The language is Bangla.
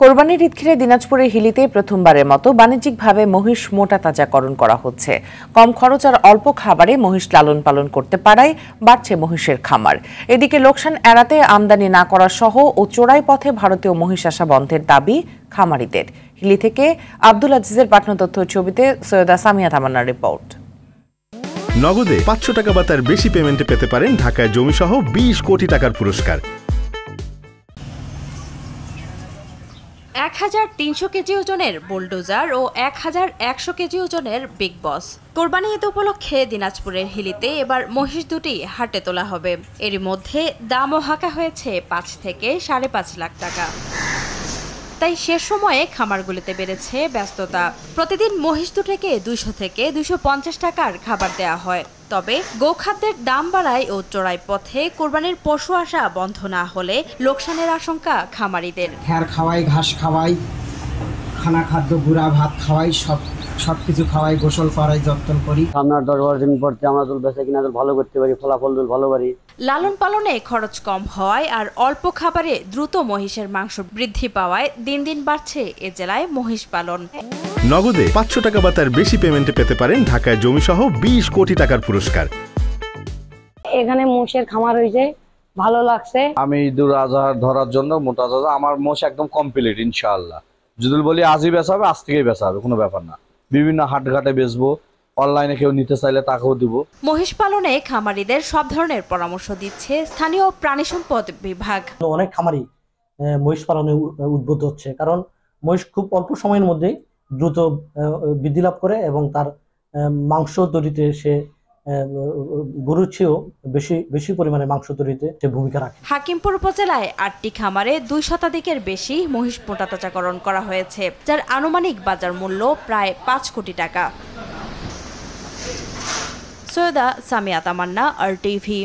কোরবানির ঈদ ঘিরে দিনাজপুরের হিলিতে প্রথমবারের মতো বাণিজ্যিকভাবে মহিষ মোটা তাজাকরণ করা হচ্ছে কম খরচ আর অল্প খাবারে মহিষ লালন পালন করতে পারায় বাড়ছে মহিষের খামার এদিকে লোকসান এড়াতে আমদানি না করা সহ ও চোরাই পথে ভারতীয় মহিষ আসা বন্ধের দাবি খামারিদের হিলি থেকে আব্দুল আজিজের পাঠানো তথ্য ছবিতে সৈয়দা সামিয়া থামানার রিপোর্ট নগদে পাঁচশো টাকা বা তার বেশি পেমেন্টে পেতে পারেন ঢাকায় জমিসহ বিশ কোটি টাকার পুরস্কার এক হাজার তিনশো কেজি ওজনের বুলডোজার ও এক হাজার একশো কেজি ওজনের বিগ বস কোরবানি ঈদ উপলক্ষে দিনাজপুরের হিলিতে এবার মহিষ দুটি হাটে তোলা হবে এর মধ্যে দামও হাঁকা হয়েছে পাঁচ থেকে সাড়ে পাঁচ লাখ টাকা তাই সে সময়ে খামারগুলিতে বেড়েছে ব্যস্ততা প্রতিদিন মহিষ দুটোকে দুইশো থেকে দুইশো টাকার খাবার দেয়া হয় তবে গোখাদ্যের দাম বাড়ায় ও চড়াই পথে কোরবানির পশু আসা বন্ধ না হলে লোকসানের আশঙ্কা খামারিদের খ্যার খাওয়াই ঘাস খাওয়াই খানা খাদ্য গুড়া ভাত খাওয়াই সব সব কিছু খাওয়াই গোসল করাই যত্ন করি আপনার দশ বারো দিন পর আমরা দুল বেঁচে কিনা দুল ভালো করতে পারি ফলাফল দুল ভালো পারি লালন পালনে খরচ কম হয় আর অল্প খাবারে দ্রুত মহিষের মাংস বৃদ্ধি পাওয়ায় দিন দিন বাড়ছে এ জেলায় মহিষ পালন নগদে পাঁচশো টাকা বা তার বেশি পেমেন্টে পেতে পারেন ঢাকায় জমি সহ বিশ কোটি টাকার পুরস্কার এখানে মোষের খামার হয়েছে ভালো লাগছে আমি দুরাজার ধরার জন্য মোটা আমার মোষ একদম কমপ্লিট ইনশাআল্লাহ যদি বলি আজই বেচা হবে আজ থেকেই বেচা হবে কোনো ব্যাপার না বিভিন্ন হাটঘাটে বেচবো অনলাইনে কেউ নিতে চাইলে তাকেও দিব মহিষ পালনে খামারিদের সব ধরনের পরামর্শ দিচ্ছে স্থানীয় প্রাণী সম্পদ বিভাগ অনেক খামারি মহিষ পালনে উদ্বুদ্ধ হচ্ছে কারণ মহিষ খুব অল্প সময়ের মধ্যেই দ্রুত বৃদ্ধি লাভ করে এবং তার মাংস তৈরিতে সে গরুর চেয়েও বেশি বেশি পরিমাণে মাংস তৈরিতে ভূমিকা রাখে হাকিমপুর উপজেলায় আটটি খামারে দুই শতাধিকের বেশি মহিষ মোটাতাজাকরণ করা হয়েছে যার আনুমানিক বাজার মূল্য প্রায় পাঁচ কোটি টাকা সৈয়দা সামিয়া তামান্না আর টিভি